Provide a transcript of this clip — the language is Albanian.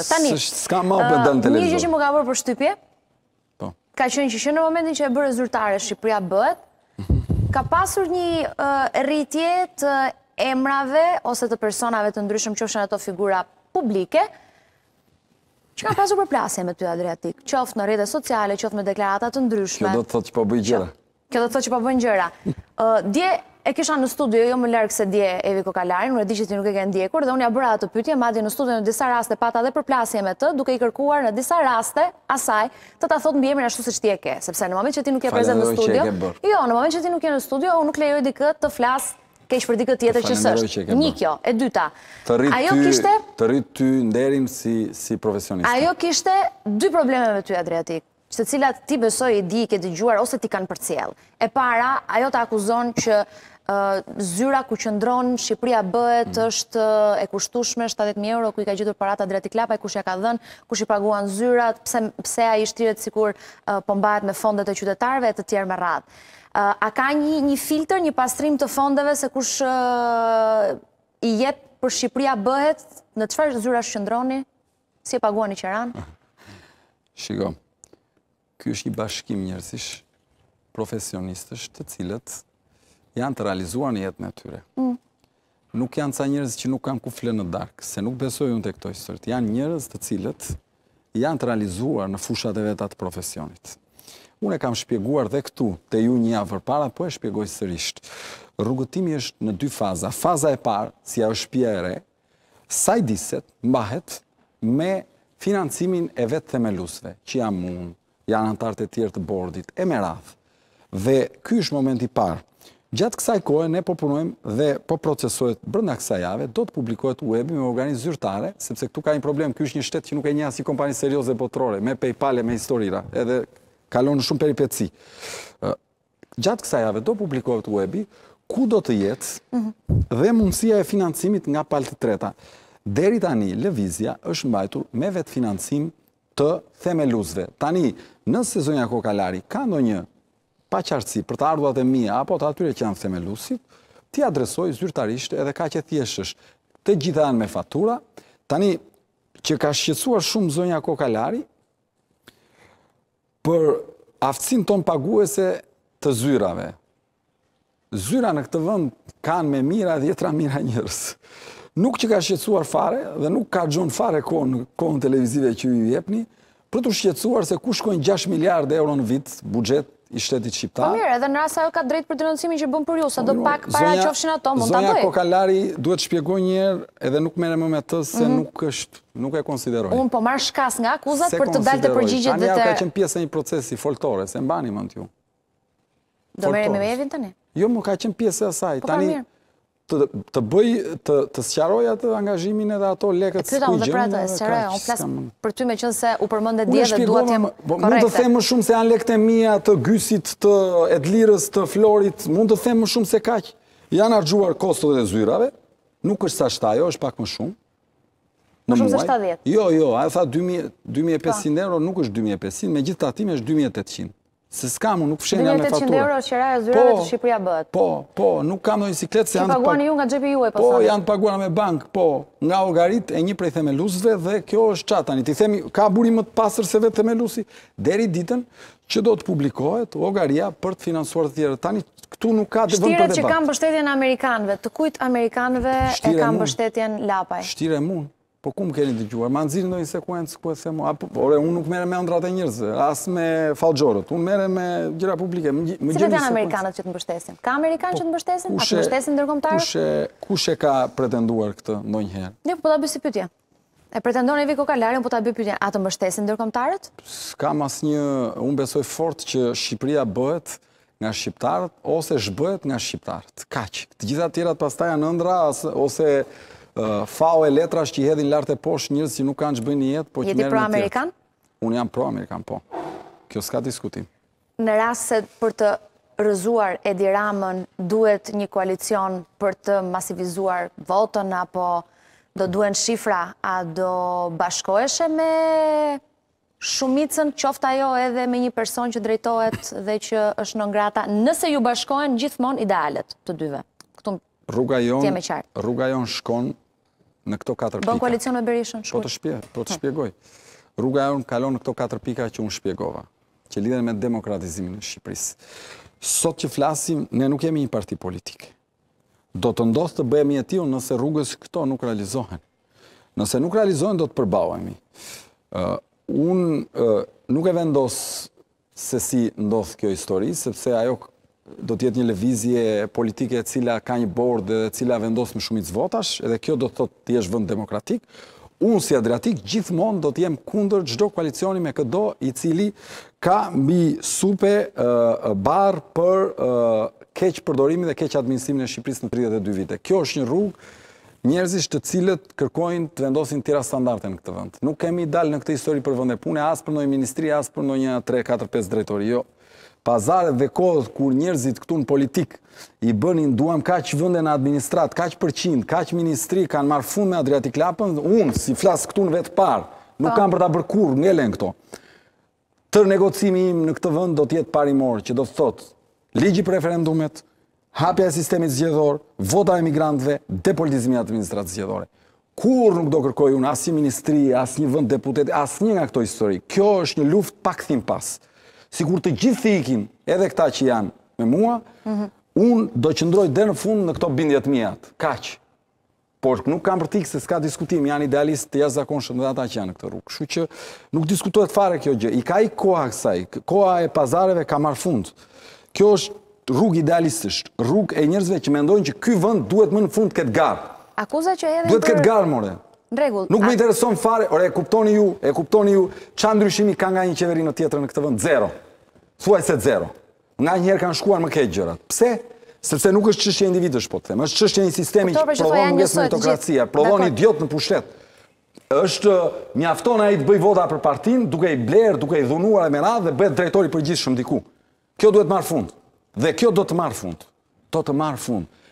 Tani, një gjë që më ka bërë për shtypje, po. ka qënë që shënë në momentin që e bërë zyrtare, Shqipëria bëhet, mhm. ka pasur një rritje të emrave ose të personave të ndryshëm që shënë ato figura publike, që ka pasur për plasje me të Adriatik, qoftë në rrede sociale, qoftë me deklaratat të ndryshme. Kjo do të thotë që po bëjgjera. Kjo do të thotë që pa po bën gjëra. dje e kisha në studio, jo më larg se dje Evi Kokalarin, unë e di që ti nuk e ke ndjekur dhe unë ja bëra atë pyetje madje në studio në disa raste pata edhe përplasje me të, duke i kërkuar në disa raste asaj të ta thotë në ashtu siç ti e ke, sepse në moment që ti nuk je prezant në studio. Jo, në moment që ti nuk je në studio, unë nuk lejoj këtë të flas keq për këtë tjetër që s'është. Një kjo, e dyta. Të rrit ty, të rrit ty nderim si si profesionist. Ajo kishte dy probleme me ty Adriatik që të cilat ti besoj e di i këtë gjuar ose ti kanë për cjel. E para, ajo të akuzon që zyra ku qëndron Shqipria bëhet mm. është e kushtushme 70.000 euro ku i ka gjithur parata dreti klapaj, e ja ka dhenë, kush i paguan zyrat, pse a i shtiret si kur pëmbajt po me fondet e qytetarve e të tjerë me radhë. A ka një filter, një pastrim të fondeve se kush i jetë për Shqipria bëhet në të shfarë zyra shqëndroni, si e paguan i qëranë? ky është një bashkim njërësish profesionistësh të cilët janë të realizuar një jetë në tyre. Mm. Nuk janë ca njërës që nuk kanë ku flënë në darkë, se nuk besoj unë të këto historit. Janë njërës të cilët janë të realizuar në fushat e vetat profesionit. Unë e kam shpjeguar dhe këtu, të ju një avër para, po e shpjegoj sërishtë. Rrugëtimi është në dy faza. Faza e parë, si a është pje e re, saj diset mbahet me financimin e vetë themelusve, që jam unë, janë antarët e tjerë të bordit, e me rath. Dhe ky është moment i parë. Gjatë kësaj kohë, ne po punojmë dhe po procesojt brënda kësaj jave, do të publikojt web me organizë zyrtare, sepse këtu ka një problem, ky është një shtetë që nuk e një asë i kompani serios dhe botërore, me Paypal e me historira, edhe kalonë shumë peripeci. Gjatë kësaj jave, do publikojt webi, ku do të jetë mhm. dhe mundësia e financimit nga paltë treta. Deri tani, Levizia është mbajtur me vetë financim të themeluzve. Tani, nëse zonja Kokalari ka ndonjë një paqartësi për të arduat e mija, apo të atyre që janë themeluzit, ti adresoj zyrtarisht edhe ka që thjeshtës të gjithan me fatura. Tani, që ka shqetsuar shumë zonja Kokalari, për aftësin ton paguese të zyrave. Zyra në këtë vënd kanë me mira, djetra mira njërës nuk që ka shqetsuar fare dhe nuk ka gjon fare kohën televizive që ju jepni, për të shqetsuar se ku shkojnë 6 miliard euro në vit, budget i shtetit shqiptar. Po mirë, edhe në rrasa jo ka drejt për të nëndësimi që bënë për ju, sa do po pak para që ofshin ato, mund të ndojë. Zonja Kokalari duhet shpjegoj njerë edhe nuk mere më me të se mhm. nuk është, nuk e konsideroj. Unë po marrë shkas nga akuzat për të dalë të përgjigjit dhe të... ka qenë pjesë e një procesi foltore, se mbani më në t'ju. Do mere me me evin të ne? Jo, më ka qenë pjesë e asaj. Po pra të bëj, të sëqaroj atë angazhimin edhe ato leket së kujgjën. Këtë da më dhe pra të sëqaroj, për ty me qënë se u përmëndet dje dhe duhet jem korekte. Po, mund të themë shumë se janë leket e mija të gysit, të edlirës, të florit, mund të themë shumë se kaqë. Janë argjuar kostët dhe zyrave, nuk është sa shta, jo është pak më shumë. Më shumë se shta dhjetë? Jo, jo, a e tha po. 2500 euro, nuk është 2500, me gjithë të është 2800 se s'kam unë nuk fshenja me faturë. 1800 euro që rajë zyrave po, të Shqipëria bëtë. Po, po, nuk kam në bicikletë se janë të paguani ju nga gjepi po Po, janë të paguani me bankë, po, nga ogarit e një prej themelusve dhe kjo është qatani. Ti themi, ka buri më të pasër se vetë themelusi, deri ditën që do të publikohet ogaria për të finansuar të tjere. Tani, këtu nuk ka dhe vëndë të debatë. Shtire që kam bështetjen Amerikanve, të kujt Amerikanve e kam bështetjen Lapaj? Shtire Po ku më keni të gjuar? Ma nëzirë ndojnë sekuencë, ku e se mua? Ore, unë nuk mere me andrat e njërzë, asë me falgjorët. Unë mere me gjera publike. Si të janë Amerikanët që të mbështesin? Ka Amerikanë po, që të mbështesin? A të mbështesin në dërgomtarë? Ku shë ka pretenduar këtë ndojnë herë? Një, po të abysi pytja. E pretendon e viko kalarën, po të abysi pytja. A të mbështesin në dërgomtarët? Ka mas një, unë besoj fort që Shqipëria bëhet nga Shqiptarët, ose shbëhet nga Shqiptarët. Kaqë. Të gjitha tjera të pastaja në ndra, ose fao e letra është që i hedhin lartë e poshë njërës që nuk kanë që bëjnë jetë, po që merë në tjetë. Jeti pro-Amerikan? Unë jam pro-Amerikan, po. Kjo s'ka diskutim. Në raset për të rëzuar Edi Ramën, duhet një koalicion për të masivizuar votën, apo do duhen shifra, a do bashkoeshe me shumicën qofta jo edhe me një person që drejtohet dhe që është në ngrata, nëse ju bashkojnë gjithmon idealet të dyve. Rruga jonë shkonë në këto 4 pika. Bën koalicion me Berishën, shkurt. Po të shpje, po të shpjegoj. Rruga e unë kalon në këto 4 pika që unë shpjegova, që lidhen me demokratizimin e Shqipërisë. Sot që flasim, ne nuk jemi një parti politikë. Do të ndodhë të bëjemi e tion nëse rrugës këto nuk realizohen. Nëse nuk realizohen, do të përbauemi. Unë nuk e vendosë se si ndodhë kjo histori, sepse ajo do tjetë një levizje politike cila ka një bord dhe cila vendosë më shumit zvotash, edhe kjo do të të jesh vënd demokratik, unë si adriatik gjithmonë do të jem kunder gjdo koalicioni me këdo i cili ka mbi supe barë për keq përdorimi dhe keq administrimin e Shqipëris në 32 vite. Kjo është një rrugë njerëzisht të cilët kërkojnë të vendosin tira standarte në këtë vënd. Nuk kemi dalë në këtë histori për vënde pune, asë për nëjë ministri, asë për nëjë 3, 4, 5 drejtori, jo pazarët dhe kodhë kur njerëzit këtu në politik i bënin duam ka që vënde në administrat, ka që përqind, ka që ministri kanë marë fund me Adriati Lapën, unë si flasë këtu në vetë parë, nuk po. kam për ta bërkur në elen këto. Tërë negocimi im në këtë vënd do tjetë parimor që do të thotë ligji për referendumet, hapja e sistemi zgjedhor, vota e migrantve, depolitizimi administratës zgjedhore. Kur nuk do kërkoj unë asë një ministri, asë një vënd deputet, asë një nga këto histori. Kjo është një luft pak thim pasë kur të gjithë thikin, edhe këta që janë me mua, unë do qëndroj dhe në fund në këto bindjet mijat, kaq. Por nuk kam për tikë se s'ka diskutim, janë idealist të jasë zakonshëm dhe ata që janë në këtë rrugë. Shu që nuk diskutohet fare kjo gjë, i ka i koha kësaj, koha e pazareve ka marë fund. Kjo është rrugë idealistisht, rrugë e njerëzve që mendojnë që ky vend duhet më në fund këtë garë. Akuza që edhe duhet për... këtë more. nuk më intereson fare, e kuptoni ju, e kuptoni ju, qa ndryshimi ka nga një qeveri në tjetër në këtë vënd, zero thuaj se zero. Nga njëherë kanë shkuar më këtë gjërat. Pse? Sepse nuk është qështje individësh po të themë, është qështje një sistemi që prodhon në njësë meritokracia, idiot në pushtet. është një ai i të bëj voda për partin, duke i blerë, duke i dhunuar e me radhë, dhe bëhet drejtori për gjithë shumë diku. Kjo duhet marë fund. Dhe kjo do të marë fund. Do të marë fund.